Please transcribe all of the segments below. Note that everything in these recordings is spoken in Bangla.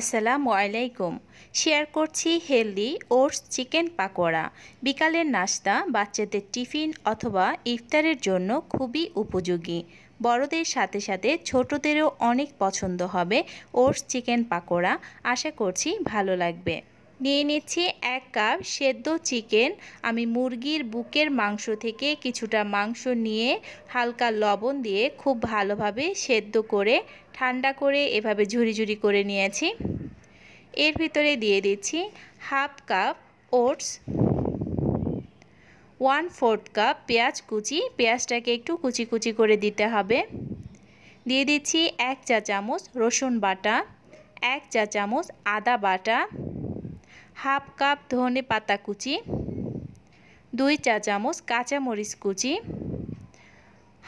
আসসালামু আলাইকুম শেয়ার করছি হেলদি ওটস চিকেন পাকোড়া বিকালের নাস্তা বাচ্চাদের টিফিন অথবা ইফতারের জন্য খুবই উপযোগী বড়দের সাথে সাথে ছোটদেরও অনেক পছন্দ হবে ওটস চিকেন পাকোড়া আশা করছি ভালো লাগবে নিয়ে নিচ্ছি এক কাপ সেদ্ধ চিকেন আমি মুরগির বুকের মাংস থেকে কিছুটা মাংস নিয়ে হালকা লবণ দিয়ে খুব ভালোভাবে সেদ্ধ করে ঠান্ডা করে এভাবে ঝুরি ঝুরি করে নিয়েছি এর ভিতরে দিয়ে দিচ্ছি half cup oats one fourth cup পেঁয়াজ কুচি পেঁয়াজটাকে একটু কুচি কুচি করে দিতে হবে দিয়ে দিচ্ছি এক চা চামচ রসুন বাটা এক চা চামচ আদা বাটা হাফ কাপ ধনে পাতা কুচি দুই চা চামচ কাঁচামরিচ কুচি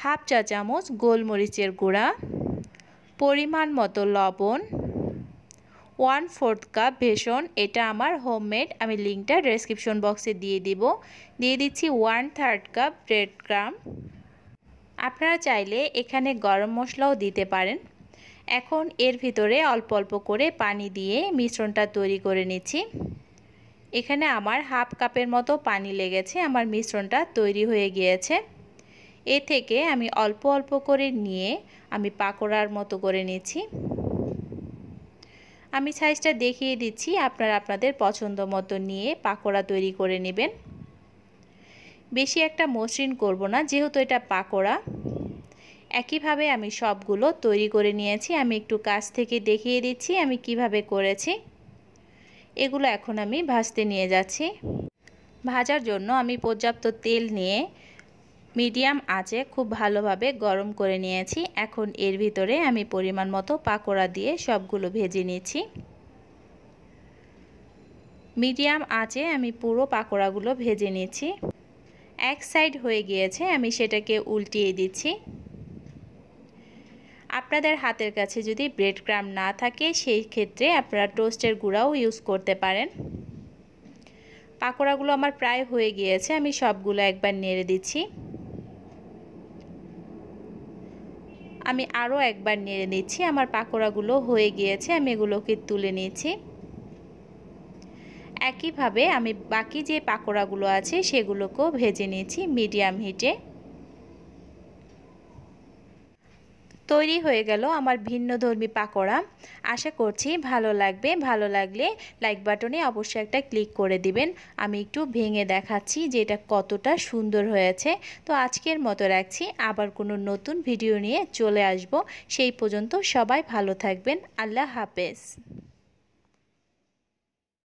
হাফ চা চামচ গোলমরিচের গুঁড়া পরিমাণ মতো লবণ ওয়ান ফোর্থ কাপ ভেষণ এটা আমার হোমমেড আমি লিঙ্কটা ডেসক্রিপশন বক্সে দিয়ে দিব দিয়ে দিচ্ছি one third cup red crumb আপনারা চাইলে এখানে গরম মশলাও দিতে পারেন এখন এর ভিতরে অল্প অল্প করে পানি দিয়ে মিশ্রণটা তৈরি করে নিচ্ছি এখানে আমার হাফ কাপের মতো পানি লেগেছে আমার মিশ্রণটা তৈরি হয়ে গিয়েছে এ থেকে আমি অল্প অল্প করে নিয়ে আমি পাকোড়ার মতো করে নিচ্ছি আমি সাইজটা দেখিয়ে দিচ্ছি আপনারা আপনাদের পছন্দ মতো নিয়ে পাকোড়া তৈরি করে নেবেন বেশি একটা মসৃণ করব না যেহেতু এটা পাকোড়া একইভাবে আমি সবগুলো তৈরি করে নিয়েছি আমি একটু কাছ থেকে দেখিয়ে দিচ্ছি আমি কিভাবে করেছি এগুলো এখন আমি ভাজতে নিয়ে যাচ্ছি ভাজার জন্য আমি পর্যাপ্ত তেল নিয়ে মিডিয়াম আঁচে খুব ভালোভাবে গরম করে নিয়েছি এখন এর ভিতরে আমি পরিমাণ মতো পাকোড়া দিয়ে সবগুলো ভেজে নিয়েছি মিডিয়াম আঁচে আমি পুরো পাকোড়াগুলো ভেজে নিয়েছি এক সাইড হয়ে গিয়েছে আমি সেটাকে উল্টিয়ে দিচ্ছি আপনাদের হাতের কাছে যদি ব্রেড ক্রাম না থাকে সেই ক্ষেত্রে আপনারা টোস্টের গুঁড়াও ইউজ করতে পারেন পাকোড়াগুলো আমার প্রায় হয়ে গিয়েছে আমি সবগুলো একবার নেড়ে দিচ্ছি আমি আরও একবার নেড়ে নিচ্ছি আমার পাকোড়াগুলো হয়ে গিয়েছে আমি এগুলোকে তুলে নিয়েছি একইভাবে আমি বাকি যে পাকোড়াগুলো আছে সেগুলোকেও ভেজে নিয়েছি মিডিয়াম হিটে তৈরি হয়ে গেল আমার ভিন্ন ধর্মী পাকোড়া আশা করছি ভালো লাগবে ভালো লাগলে লাইক বাটনে অবশ্যই একটা ক্লিক করে দিবেন আমি একটু ভেঙে দেখাচ্ছি যে এটা কতটা সুন্দর হয়েছে তো আজকের মতো রাখছি আবার কোনো নতুন ভিডিও নিয়ে চলে আসব সেই পর্যন্ত সবাই ভালো থাকবেন আল্লাহ হাফেজ